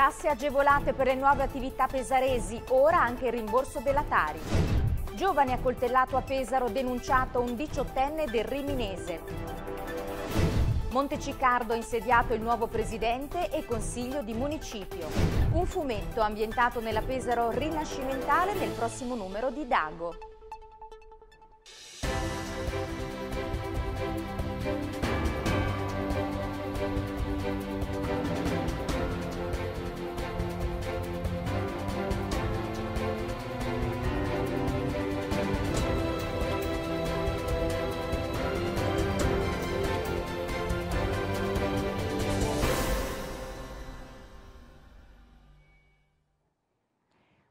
Tasse agevolate per le nuove attività pesaresi, ora anche il rimborso della Tari. Giovane accoltellato a Pesaro denunciato un diciottenne del Riminese. Montecicardo ha insediato il nuovo presidente e consiglio di municipio. Un fumetto ambientato nella Pesaro rinascimentale nel prossimo numero di Dago.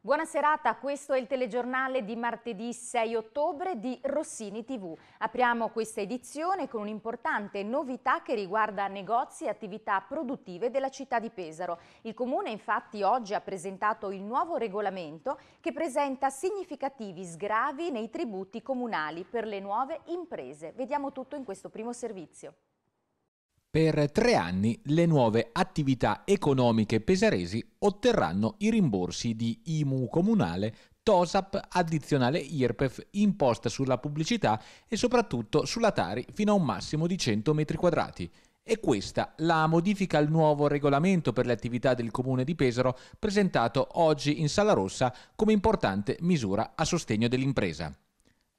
Buona serata, questo è il telegiornale di martedì 6 ottobre di Rossini TV. Apriamo questa edizione con un'importante novità che riguarda negozi e attività produttive della città di Pesaro. Il Comune infatti oggi ha presentato il nuovo regolamento che presenta significativi sgravi nei tributi comunali per le nuove imprese. Vediamo tutto in questo primo servizio. Per tre anni le nuove attività economiche pesaresi otterranno i rimborsi di IMU comunale, TOSAP, addizionale IRPEF, imposta sulla pubblicità e soprattutto sulla Tari fino a un massimo di 100 m2. E questa la modifica al nuovo regolamento per le attività del Comune di Pesaro presentato oggi in Sala Rossa come importante misura a sostegno dell'impresa.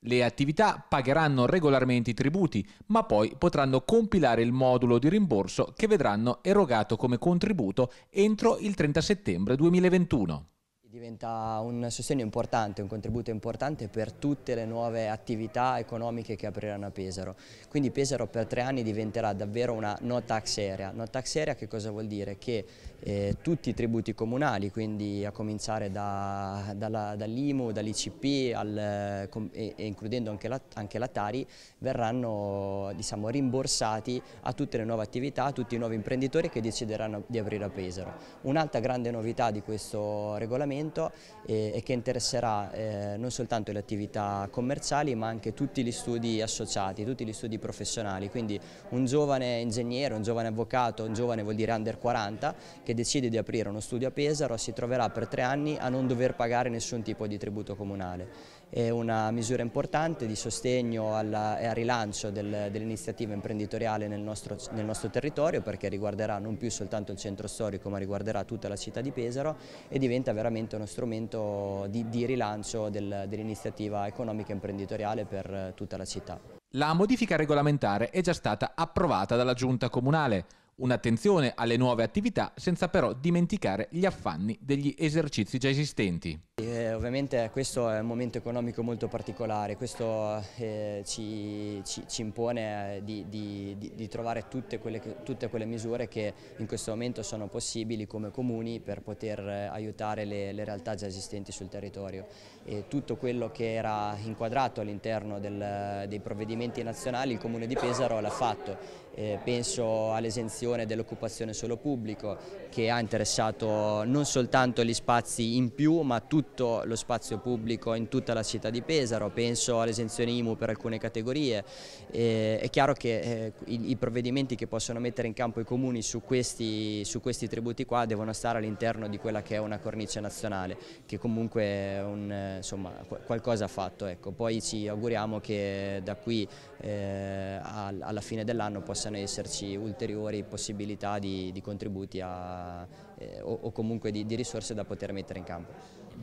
Le attività pagheranno regolarmente i tributi, ma poi potranno compilare il modulo di rimborso che vedranno erogato come contributo entro il 30 settembre 2021. Diventa un sostegno importante, un contributo importante per tutte le nuove attività economiche che apriranno a Pesaro. Quindi Pesaro per tre anni diventerà davvero una no tax area. No tax area che cosa vuol dire? Che eh, tutti i tributi comunali, quindi a cominciare da, dalla, dall'IMU, dall'ICP al, eh, e, e, includendo anche la, la Tari, verranno diciamo, rimborsati a tutte le nuove attività, a tutti i nuovi imprenditori che decideranno di aprire a Pesaro. Un'altra grande novità di questo regolamento eh, è che interesserà eh, non soltanto le attività commerciali ma anche tutti gli studi associati, tutti gli studi professionali, quindi un giovane ingegnere, un giovane avvocato, un giovane vuol dire under 40 che decide di aprire uno studio a Pesaro si troverà per tre anni a non dover pagare nessun tipo di tributo comunale. È una misura importante di sostegno alla, e al rilancio del, dell'iniziativa imprenditoriale nel nostro, nel nostro territorio perché riguarderà non più soltanto il centro storico ma riguarderà tutta la città di Pesaro e diventa veramente uno strumento di, di rilancio del, dell'iniziativa economica e imprenditoriale per tutta la città. La modifica regolamentare è già stata approvata dalla Giunta Comunale. Un'attenzione alle nuove attività senza però dimenticare gli affanni degli esercizi già esistenti. Eh, ovviamente questo è un momento economico molto particolare, questo eh, ci, ci, ci, impone eh, di, di, di, di trovare tutte quelle, tutte quelle, misure che in questo momento sono possibili come comuni per poter eh, aiutare le, le realtà già esistenti sul territorio. E tutto quello che era inquadrato all'interno dei provvedimenti nazionali il comune di Pesaro l'ha fatto eh, penso all'esenzione dell'occupazione solo pubblico che ha interessato non soltanto gli spazi in più ma tutto lo spazio pubblico in tutta la città di Pesaro, penso all'esenzione IMU per alcune categorie, eh, è chiaro che eh, i, i, provvedimenti che possono mettere in campo i comuni su questi, su questi tributi qua devono stare all'interno di quella che è una cornice nazionale che comunque è un, eh, insomma, qualcosa ha fatto, ecco. poi ci auguriamo che da qui eh, alla fine dell'anno possa possano esserci ulteriori possibilità di, di contributi a, eh, o, o, comunque di, di risorse da poter mettere in campo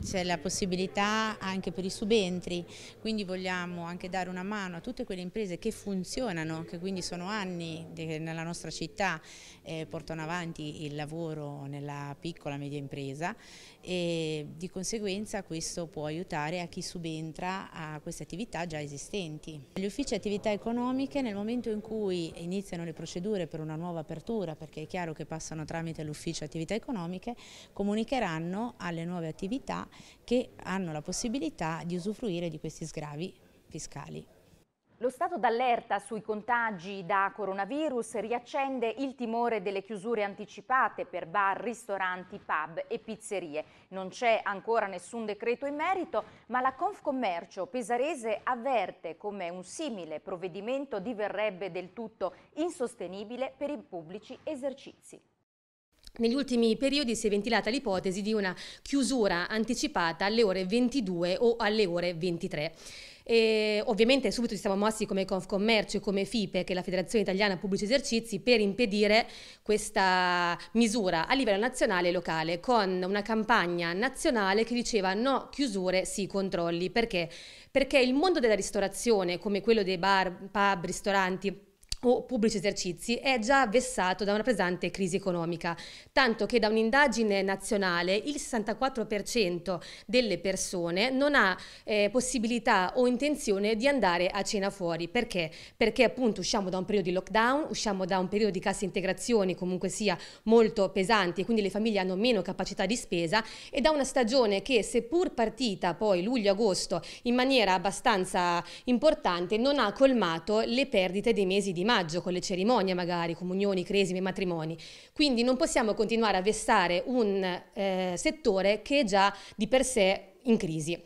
c'è la possibilità anche per i subentri, quindi vogliamo anche dare una mano a tutte quelle imprese che funzionano, che quindi sono anni che nella nostra città eh, portano avanti il lavoro nella piccola e media impresa e di conseguenza questo può aiutare a chi subentra a queste attività già esistenti. Gli uffici attività economiche nel momento in cui iniziano le procedure per una nuova apertura, perché è chiaro che passano tramite l'ufficio attività economiche, comunicheranno alle nuove attività che hanno la possibilità di usufruire di questi sgravi fiscali. Lo stato d'allerta sui contagi da coronavirus riaccende il timore delle chiusure anticipate per bar, ristoranti, pub e pizzerie. Non c'è ancora nessun decreto in merito, ma la Confcommercio pesarese avverte come un simile provvedimento diverrebbe del tutto insostenibile per i pubblici esercizi. Negli ultimi periodi si è ventilata l'ipotesi di una chiusura anticipata alle ore 22 o alle ore 23. E ovviamente subito ci siamo mossi come Confcommercio e come FIPE, che è la Federazione Italiana Pubblici Esercizi, per impedire questa misura a livello nazionale e locale, con una campagna nazionale che diceva no chiusure, sì controlli. Perché? Perché il mondo della ristorazione, come quello dei bar, pub, ristoranti, o pubblici esercizi è già vessato da una pesante crisi economica, tanto che da un'indagine nazionale il 64% delle persone non ha eh, possibilità o intenzione di andare a cena fuori. Perché? Perché appunto usciamo da un periodo di lockdown, usciamo da un periodo di cassa integrazioni comunque sia molto pesanti e quindi le famiglie hanno meno capacità di spesa e da una stagione che seppur partita poi luglio-agosto in maniera abbastanza importante non ha colmato le perdite dei mesi di maggio con le cerimonie magari, comunioni, cresime, matrimoni. Quindi non possiamo continuare a vessare un eh, settore che è già di per sé in crisi.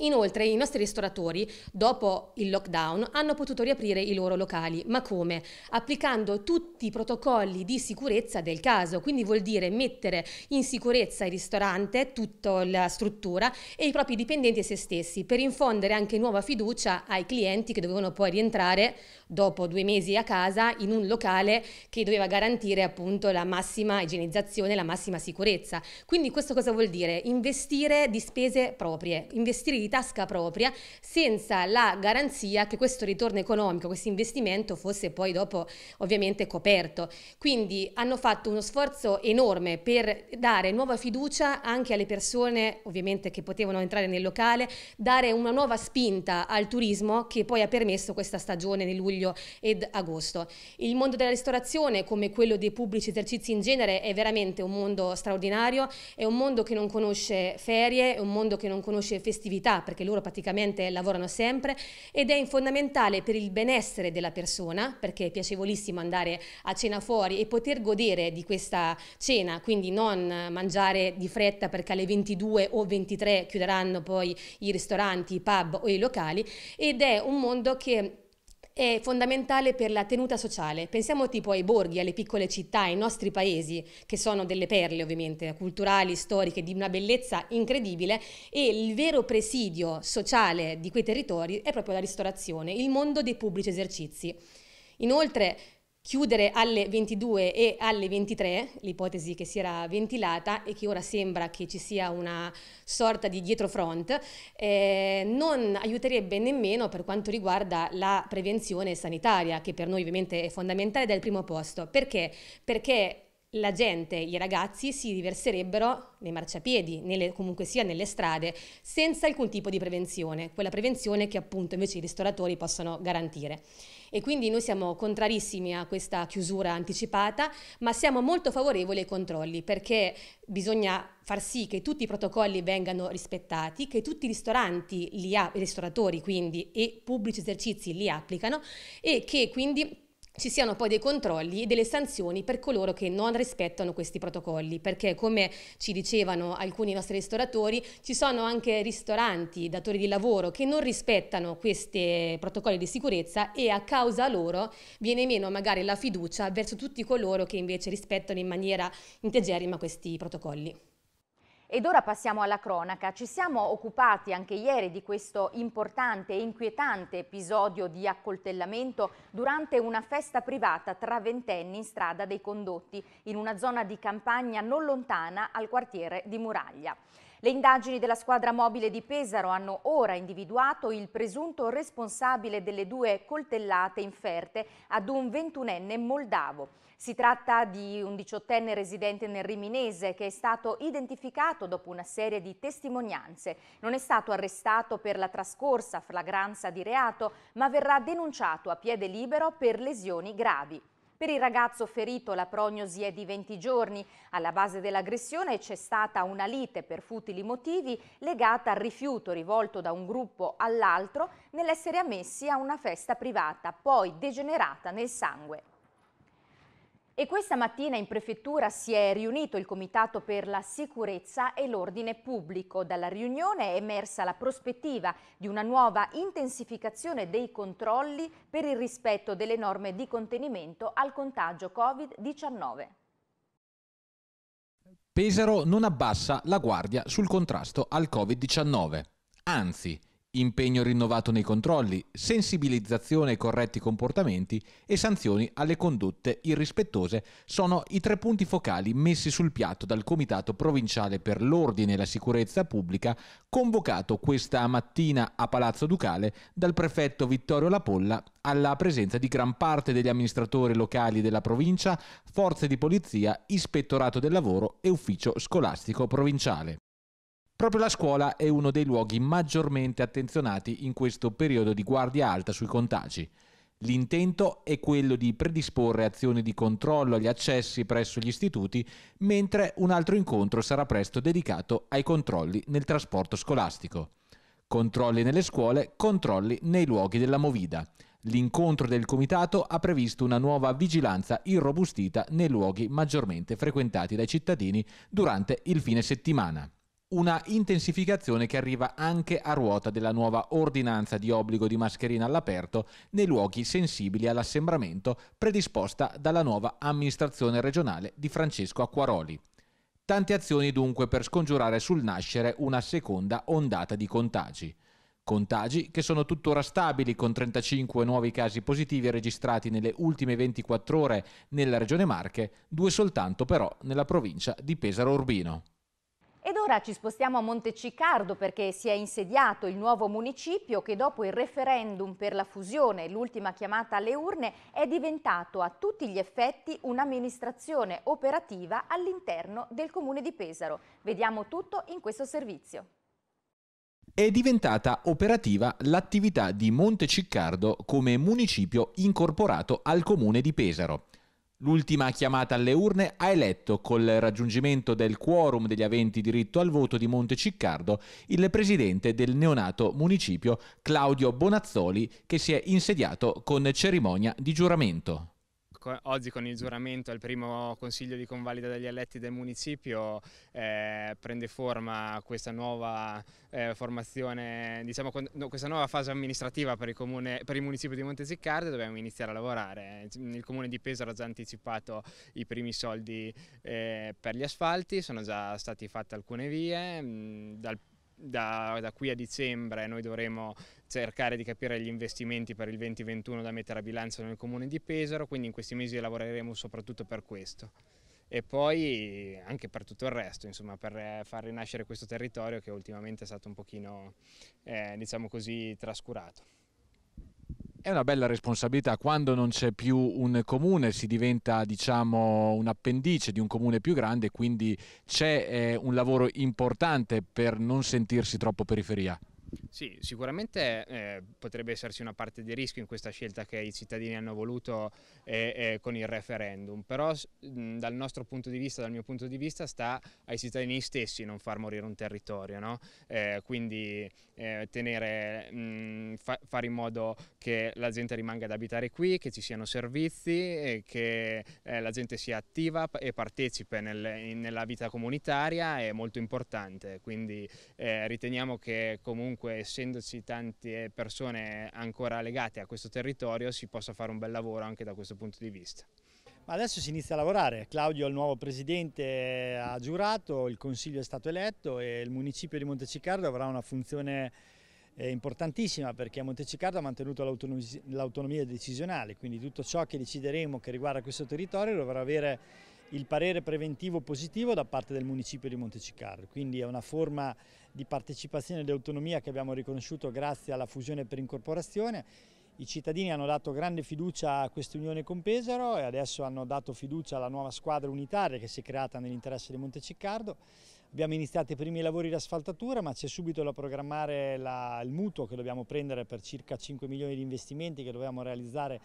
Inoltre i nostri ristoratori, dopo il lockdown, hanno potuto riaprire i loro locali. Ma come? Applicando tutti i protocolli di sicurezza del caso, quindi vuol dire mettere in sicurezza il ristorante, tutta la struttura e i propri dipendenti e se stessi, per infondere anche nuova fiducia ai clienti che dovevano poi rientrare dopo due mesi a casa in un locale che doveva garantire appunto la massima igienizzazione, la massima sicurezza. Quindi questo cosa vuol dire? Investire di spese proprie, investire di tasca propria senza la garanzia che questo ritorno economico, questo investimento fosse poi dopo ovviamente coperto. Quindi hanno fatto uno sforzo enorme per dare nuova fiducia anche alle persone ovviamente che potevano entrare nel locale, dare una nuova spinta al turismo che poi ha permesso questa stagione di luglio ed agosto. Il mondo della ristorazione come quello dei pubblici esercizi in genere è veramente un mondo straordinario, è un mondo che non conosce ferie, è un mondo che non conosce festività, perché loro praticamente lavorano sempre ed è fondamentale per il benessere della persona perché è piacevolissimo andare a cena fuori e poter godere di questa cena, quindi non mangiare di fretta perché alle 22 o 23 chiuderanno poi i ristoranti, i pub o i locali ed è un mondo che è fondamentale per la tenuta sociale. Pensiamo tipo ai borghi, alle piccole città, ai nostri paesi, che sono delle perle ovviamente, culturali, storiche, di una bellezza incredibile e il vero presidio sociale di quei territori è proprio la ristorazione, il mondo dei pubblici esercizi. Inoltre chiudere alle 22 e alle 23, l'ipotesi che si era ventilata e che ora sembra che ci sia una sorta di dietrofront, eh, non aiuterebbe nemmeno per quanto riguarda la prevenzione sanitaria, che per noi ovviamente è fondamentale ed è il primo posto. Perché? Perché la gente, i ragazzi si riverserebbero nei marciapiedi, nelle, comunque sia nelle strade, senza alcun tipo di prevenzione, quella prevenzione che appunto invece i ristoratori possono garantire e quindi noi siamo contrarissimi a questa chiusura anticipata, ma siamo molto favorevoli ai controlli perché bisogna far sì che tutti i protocolli vengano rispettati, che tutti i ristoranti, li ha, i ristoratori quindi e pubblici esercizi li applicano e che quindi ci siano poi dei controlli e delle sanzioni per coloro che non rispettano questi protocolli, perché come ci dicevano alcuni nostri ristoratori, ci sono anche ristoranti, datori di lavoro che non rispettano questi protocolli di sicurezza e a causa loro viene meno magari la fiducia verso tutti coloro che invece rispettano in maniera integerrima questi protocolli. Ed ora passiamo alla cronaca. Ci siamo occupati anche ieri di questo importante e inquietante episodio di accoltellamento durante una festa privata tra ventenni in strada dei condotti in una zona di campagna non lontana al quartiere di Muraglia. Le indagini della squadra mobile di Pesaro hanno ora individuato il presunto responsabile delle due coltellate inferte ad un ventunenne moldavo. Si tratta di un diciottenne residente nel Riminese che è stato identificato dopo una serie di testimonianze. Non è stato arrestato per la trascorsa flagranza di reato, ma verrà denunciato a piede libero per lesioni gravi. Per il ragazzo ferito la prognosi è di 20 giorni. Alla base dell'aggressione c'è stata una lite per futili motivi legata al rifiuto rivolto da un gruppo all'altro nell'essere ammessi a una festa privata, poi degenerata nel sangue. E questa mattina in prefettura si è riunito il Comitato per la Sicurezza e l'Ordine Pubblico. Dalla riunione è emersa la prospettiva di una nuova intensificazione dei controlli per il rispetto delle norme di contenimento al contagio Covid-19. Pesaro non abbassa la guardia sul contrasto al Covid-19. Anzi, impegno rinnovato nei controlli, sensibilizzazione ai corretti comportamenti e sanzioni alle condotte irrispettose sono i tre punti focali messi sul piatto dal Comitato Provinciale per l'Ordine e la Sicurezza Pubblica, convocato questa mattina a Palazzo Ducale dal prefetto Vittorio Lapolla alla presenza di gran parte degli amministratori locali della provincia, forze di polizia, ispettorato del lavoro e ufficio scolastico provinciale. Proprio la scuola è uno dei luoghi maggiormente attenzionati in questo periodo di guardia alta sui contagi. L'intento è quello di predisporre azioni di controllo agli accessi presso gli istituti, mentre un altro incontro sarà presto dedicato ai controlli nel trasporto scolastico. Controlli nelle scuole, controlli nei luoghi della movida. L'incontro del comitato ha previsto una nuova vigilanza irrobustita nei luoghi maggiormente frequentati dai cittadini durante il fine settimana. Una intensificazione che arriva anche a ruota della nuova ordinanza di obbligo di mascherina all'aperto nei luoghi sensibili all'assembramento predisposta dalla nuova amministrazione regionale di Francesco Acquaroli. Tante azioni dunque per scongiurare sul nascere una seconda ondata di contagi. Contagi che sono tuttora stabili con 35 nuovi casi positivi registrati nelle ultime 24 ore nella regione Marche, due soltanto però nella provincia di Pesaro Urbino. Ed ora ci spostiamo a Monteciccardo perché si è insediato il nuovo municipio che dopo il referendum per la fusione, l'ultima chiamata alle urne, è diventato a tutti gli effetti un'amministrazione operativa all'interno del comune di Pesaro. Vediamo tutto in questo servizio. È diventata operativa l'attività di Monteciccardo come municipio incorporato al comune di Pesaro. L'ultima chiamata alle urne ha eletto, col raggiungimento del quorum degli aventi diritto al voto di Monteciccardo, il presidente del neonato municipio Claudio Bonazzoli, che si è insediato con cerimonia di giuramento oggi con il giuramento al primo consiglio di convalida degli eletti del municipio eh, prende forma questa nuova eh, formazione, diciamo, con, no, questa nuova fase amministrativa per il, comune, per il municipio di Monteziccardo dobbiamo iniziare a lavorare. Il comune di Pesaro ha già anticipato i primi soldi eh, per gli asfalti, sono già state fatte alcune vie, mh, mm, dal da, da, qui a dicembre noi dovremo cercare di capire gli investimenti per il 2021 da mettere a bilancio nel comune di Pesaro, quindi in questi mesi lavoreremo soprattutto per questo e poi anche per tutto il resto, insomma, per eh, far rinascere questo territorio che ultimamente è stato un pochino, eh, diciamo così, trascurato. È una bella responsabilità quando non c'è più un comune, si diventa diciamo un appendice di un comune più grande, quindi c'è eh, un lavoro importante per non sentirsi troppo periferia. Sì, sicuramente eh, potrebbe esserci una parte di rischio in questa scelta che i cittadini hanno voluto eh, eh, con il referendum, però mh, dal nostro punto di vista, dal mio punto di vista, sta ai cittadini stessi non far morire un territorio, no? Eh, quindi eh, tenere, mh, fa fare in modo che la gente rimanga ad abitare qui, che ci siano servizi, eh, che la gente sia attiva e partecipe nel, in, nella vita comunitaria è molto importante, quindi riteniamo che comunque comunque essendoci tante persone ancora legate a questo territorio si possa fare un bel lavoro anche da questo punto di vista. Ma adesso si inizia a lavorare, Claudio il nuovo presidente, ha giurato, il consiglio è stato eletto e il municipio di Monteciccardo avrà una funzione eh, importantissima perché Montecicardo ha mantenuto l'autonomia decisionale, quindi tutto ciò che decideremo che riguarda questo territorio dovrà avere il parere preventivo positivo da parte del municipio di Montecicardo, quindi è una forma di partecipazione e di autonomia che abbiamo riconosciuto grazie alla fusione per incorporazione. I cittadini hanno dato grande fiducia a questa unione con Pesaro e adesso hanno dato fiducia alla nuova squadra unitaria che si è creata nell'interesse di Monteciccardo. Abbiamo iniziato i primi lavori di asfaltatura ma c'è subito da programmare la, il mutuo che dobbiamo prendere per circa 5 milioni di investimenti che dobbiamo realizzare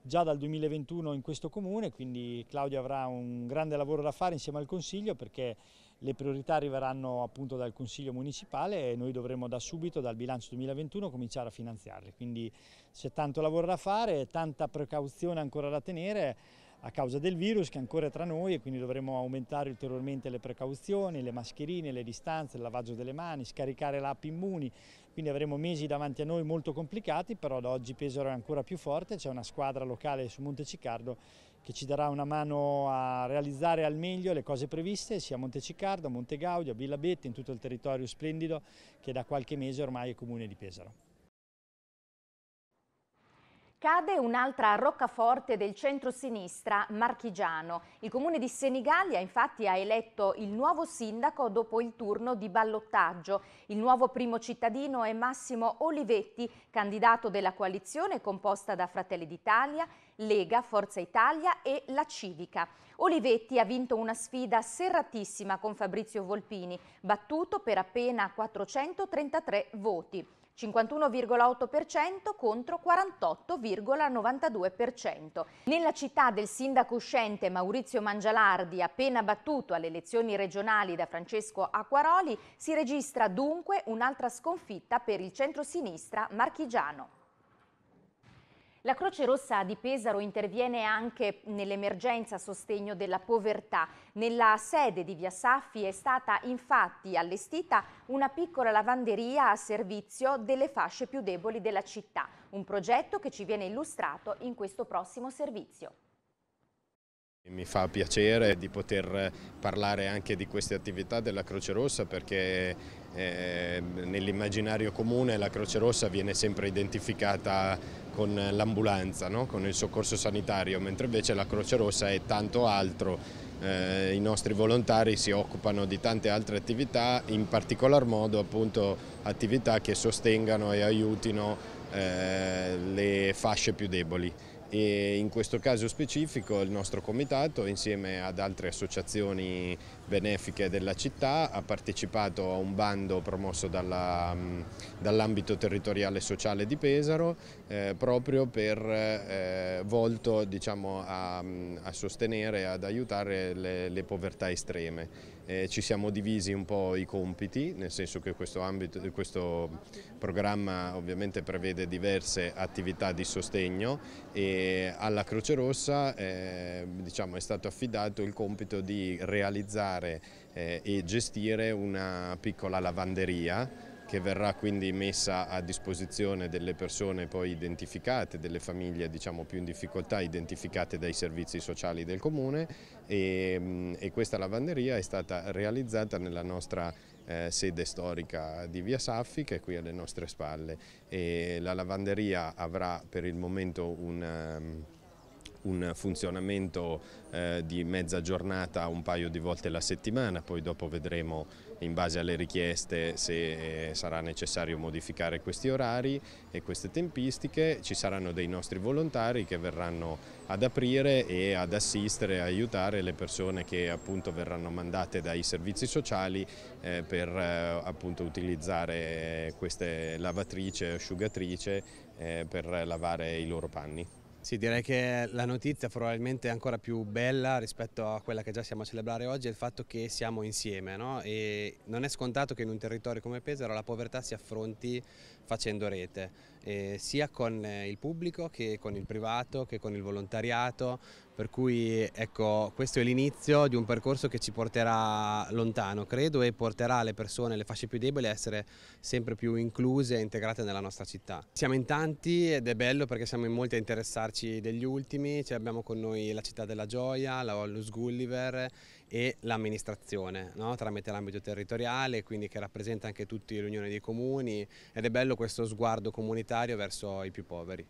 già dal 2021 in questo comune, quindi Claudio avrà un grande lavoro da fare insieme al Consiglio perché le priorità arriveranno appunto dal Consiglio Municipale e noi dovremo da subito, dal bilancio 2021, cominciare a finanziarle. Quindi c'è tanto lavoro da fare, tanta precauzione ancora da tenere a causa del virus che ancora è tra noi e quindi dovremo aumentare ulteriormente le precauzioni, le mascherine, le distanze, il lavaggio delle mani, scaricare l'app Immuni, quindi avremo mesi davanti a noi molto complicati, però da oggi Pesaro è ancora più forte, c'è una squadra locale su Monte Ciccardo che ci darà una mano a realizzare al meglio le cose previste sia a Montecicardo, a Montegaudio, a Villa Betti, in tutto il territorio splendido che da qualche mese ormai è comune di Pesaro. Cade un'altra roccaforte del centro-sinistra marchigiano. Il comune di Senigallia infatti ha eletto il nuovo sindaco dopo il turno di ballottaggio. Il nuovo primo cittadino è Massimo Olivetti, candidato della coalizione composta da Fratelli d'Italia, Lega, Forza Italia e La Civica. Olivetti ha vinto una sfida serratissima con Fabrizio Volpini, battuto per appena 433 voti. 51,8% contro 48,92%. Nella città del sindaco uscente Maurizio Mangialardi, appena battuto alle elezioni regionali da Francesco Acquaroli, si registra dunque un'altra sconfitta per il centrosinistra marchigiano. La Croce Rossa di Pesaro interviene anche nell'emergenza a sostegno della povertà. Nella sede di Via Saffi è stata infatti allestita una piccola lavanderia a servizio delle fasce più deboli della città, un progetto che ci viene illustrato in questo prossimo servizio. Mi fa piacere di poter parlare anche di queste attività della Croce Rossa perché eh, nell'immaginario comune la Croce Rossa viene sempre identificata con l'ambulanza, no? con il soccorso sanitario, mentre invece la Croce Rossa è tanto altro. Eh, I nostri volontari si occupano di tante altre attività, in particolar modo appunto attività che sostengano e aiutino eh, le fasce più deboli e in questo caso specifico il nostro comitato insieme ad altre associazioni benefiche della città, ha partecipato a un bando promosso mm, dall'ambito dall territoriale sociale di Pesaro eh, proprio per eh, volto diciamo, a, mm, a, sostenere, ad aiutare le, le povertà estreme. Eh, ci siamo divisi un po' i compiti, nel senso che questo, ambito, questo programma ovviamente prevede diverse attività di sostegno e alla Croce Rossa eh, diciamo, è stato affidato il compito di realizzare creare eh, e gestire una piccola lavanderia che verrà quindi messa a disposizione delle persone poi identificate, delle famiglie diciamo, più in difficoltà identificate dai servizi sociali del comune e, mm, e questa lavanderia è stata realizzata nella nostra eh, sede storica di Via Saffi che è qui alle nostre spalle e la lavanderia avrà per il momento un... Um, un funzionamento eh, di mezza giornata un paio di volte la settimana, poi dopo vedremo in base alle richieste se eh, sarà necessario modificare questi orari e queste tempistiche, ci saranno dei nostri volontari che verranno ad aprire e ad assistere, aiutare le persone che appunto verranno mandate dai servizi sociali eh, per eh, appunto utilizzare queste lavatrice e asciugatrice eh, per lavare i loro panni. Sì, direi che la notizia probabilmente ancora più bella rispetto a quella che già siamo a celebrare oggi è il fatto che siamo insieme no? e non è scontato che in un territorio come Pesaro la povertà si affronti facendo rete eh, sia con eh, il pubblico che con il privato che con il volontariato per cui ecco questo è l'inizio di un percorso che ci porterà lontano credo e porterà le persone, le fasce più deboli a essere sempre più incluse e integrate nella nostra città. Siamo in tanti ed è bello perché siamo in molti a interessarci degli ultimi, cioè, abbiamo con noi la città della gioia, la Wallus Gulliver e l'amministrazione no? tramite l'ambito territoriale, quindi che rappresenta anche tutti l'unione dei comuni ed è bello questo sguardo comunitario verso i più poveri.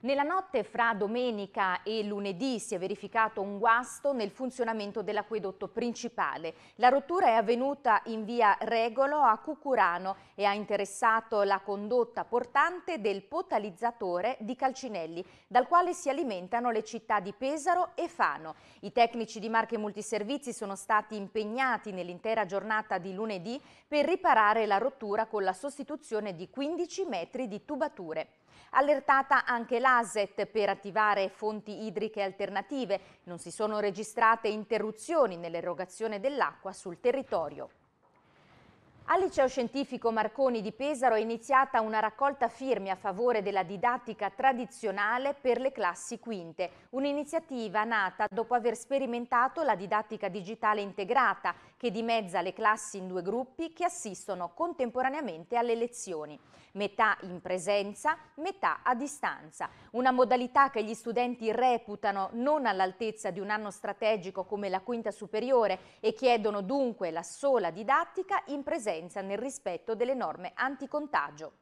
Nella notte fra domenica e lunedì si è verificato un guasto nel funzionamento dell'acquedotto principale. La rottura è avvenuta in via Regolo a Cucurano e ha interessato la condotta portante del potalizzatore di Calcinelli, dal quale si alimentano le città di Pesaro e Fano. I tecnici di Marche Multiservizi sono stati impegnati nell'intera giornata di lunedì per riparare la rottura con la sostituzione di 15 metri di tubature. Allertata anche l'ASET per attivare fonti idriche alternative. Non si sono registrate interruzioni nell'erogazione dell'acqua sul territorio. Al liceo scientifico Marconi di Pesaro è iniziata una raccolta firme a favore della didattica tradizionale per le classi quinte, un'iniziativa nata dopo aver sperimentato la didattica digitale integrata che dimezza le classi in due gruppi che assistono contemporaneamente alle lezioni, metà in presenza, metà a distanza, una modalità che gli studenti reputano non all'altezza di un anno strategico come la quinta superiore e chiedono dunque la sola didattica in presenza presenza nel rispetto delle norme anticontagio.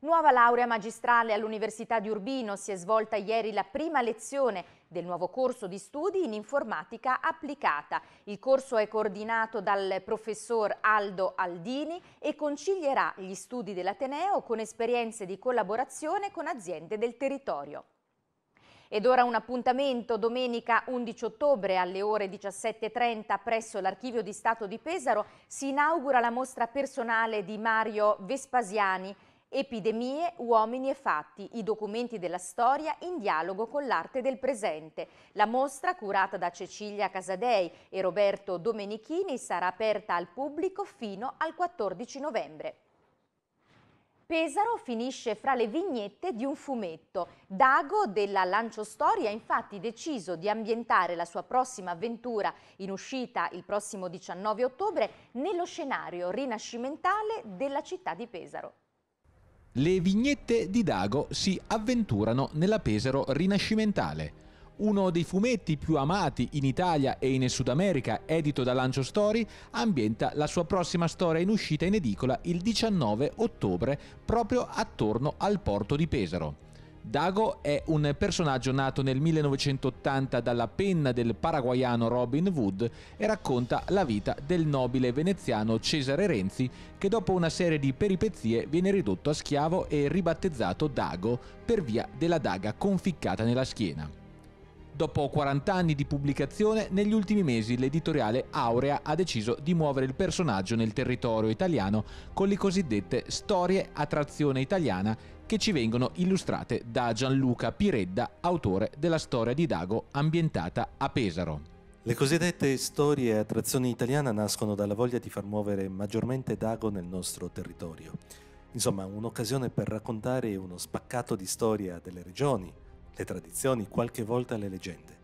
Nuova laurea magistrale all'Università di Urbino si è svolta ieri la prima lezione del nuovo corso di studi in informatica applicata. Il corso è coordinato dal professor Aldo Aldini e concilierà gli studi dell'Ateneo con esperienze di collaborazione con aziende del territorio. Ed ora un appuntamento domenica 11 ottobre alle ore 17.30 presso l'Archivio di Stato di Pesaro si inaugura la mostra personale di Mario Vespasiani Epidemie, uomini e fatti, i documenti della storia in dialogo con l'arte del presente. La mostra, curata da Cecilia Casadei e Roberto Domenichini, sarà aperta al pubblico fino al 14 novembre. Pesaro finisce fra le vignette di un fumetto. Dago della Lancio Storia ha infatti deciso di ambientare la sua prossima avventura in uscita il prossimo 19 ottobre nello scenario rinascimentale della città di Pesaro. Le vignette di Dago si avventurano nella Pesaro rinascimentale uno dei fumetti più amati in Italia e in Sud America, edito da Lancio Story, ambienta la sua prossima storia in uscita in edicola il 19 ottobre, proprio attorno al porto di Pesaro. Dago è un personaggio nato nel 1980 dalla penna del paraguayano Robin Wood e racconta la vita del nobile veneziano Cesare Renzi che dopo una serie di peripezie viene ridotto a schiavo e ribattezzato Dago per via della daga conficcata nella schiena. Dopo 40 anni di pubblicazione, negli ultimi mesi l'editoriale Aurea ha deciso di muovere il personaggio nel territorio italiano con le cosiddette storie a trazione italiana che ci vengono illustrate da Gianluca Piredda, autore della storia di Dago ambientata a Pesaro. Le cosiddette storie a trazione italiana nascono dalla voglia di far muovere maggiormente Dago nel nostro territorio. Insomma, un'occasione per raccontare uno spaccato di storia delle regioni, le tradizioni, qualche volta le leggende,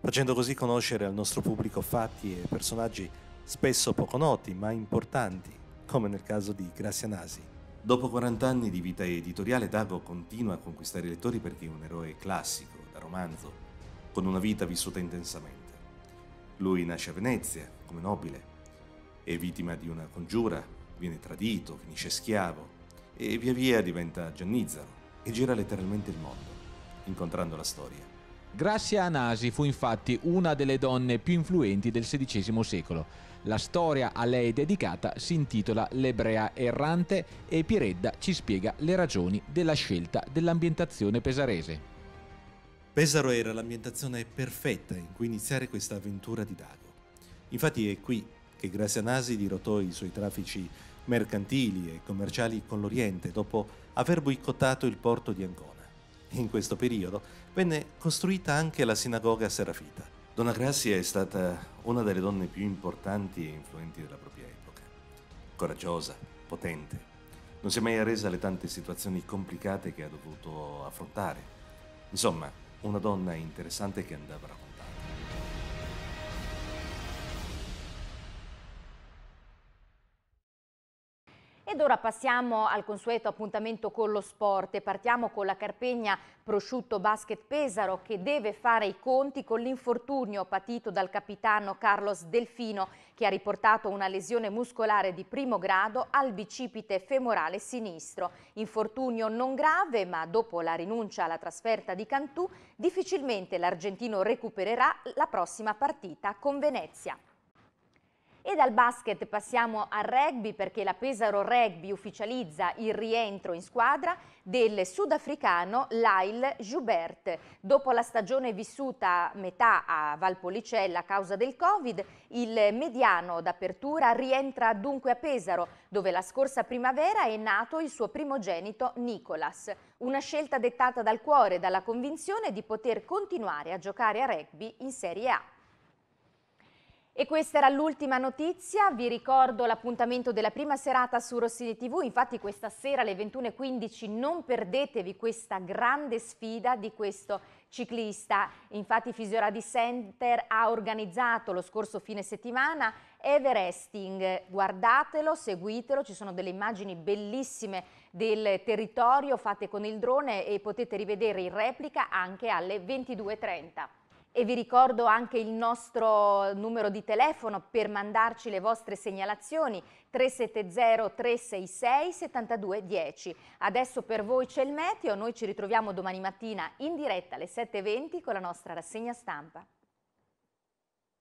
facendo così conoscere al nostro pubblico fatti e personaggi spesso poco noti ma importanti, come nel caso di Grazia Nasi. Dopo 40 anni di vita editoriale, Dago continua a conquistare i lettori perché è un eroe classico, da romanzo, con una vita vissuta intensamente. Lui nasce a Venezia, come nobile, è vittima di una congiura, viene tradito, finisce schiavo e via via diventa Giannizzaro e gira letteralmente il mondo incontrando la storia. Grazia Anasi fu infatti una delle donne più influenti del XVI secolo. La storia a lei dedicata si intitola L'ebrea errante e Piredda ci spiega le ragioni della scelta dell'ambientazione pesarese. Pesaro era l'ambientazione perfetta in cui iniziare questa avventura di Dago. Infatti è qui che Grazia Anasi Nasi dirotò i suoi traffici mercantili e commerciali con l'Oriente dopo aver boicottato il porto di Ancona in questo periodo, venne costruita anche la sinagoga serafita. Donna Grazia è stata una delle donne più importanti e influenti della propria epoca. Coraggiosa, potente. Non si è mai arresa alle tante situazioni complicate che ha dovuto affrontare. Insomma, una donna interessante che andava raccontata. Ed ora passiamo al consueto appuntamento con lo sport e partiamo con la Carpegna Prosciutto Basket Pesaro che deve fare i conti con l'infortunio patito dal capitano Carlos Delfino che ha riportato una lesione muscolare di primo grado al bicipite femorale sinistro. Infortunio non grave ma dopo la rinuncia alla trasferta di Cantù difficilmente l'argentino recupererà la prossima partita con Venezia. E dal basket passiamo al rugby perché la Pesaro Rugby ufficializza il rientro in squadra del sudafricano Lyle Joubert. Dopo la stagione vissuta metà a Valpolicella a causa del Covid, il mediano d'apertura rientra dunque a Pesaro, dove la scorsa primavera è nato il suo primogenito Nicolas. Una scelta dettata dal cuore e dalla convinzione di poter continuare a giocare a rugby in Serie A. E questa era l'ultima notizia, vi ricordo l'appuntamento della prima serata su Rossini TV, infatti questa sera alle 21.15 non perdetevi questa grande sfida di questo ciclista, infatti Fisioradi Center ha organizzato lo scorso fine settimana Everesting, guardatelo, seguitelo, ci sono delle immagini bellissime del territorio fatte con il drone e potete rivedere in replica anche alle 22.30 e vi ricordo anche il nostro numero di telefono per mandarci le vostre segnalazioni 370 366 7210. Adesso per voi c'è il meteo, noi ci ritroviamo domani mattina in diretta alle 7.20 con la nostra rassegna stampa.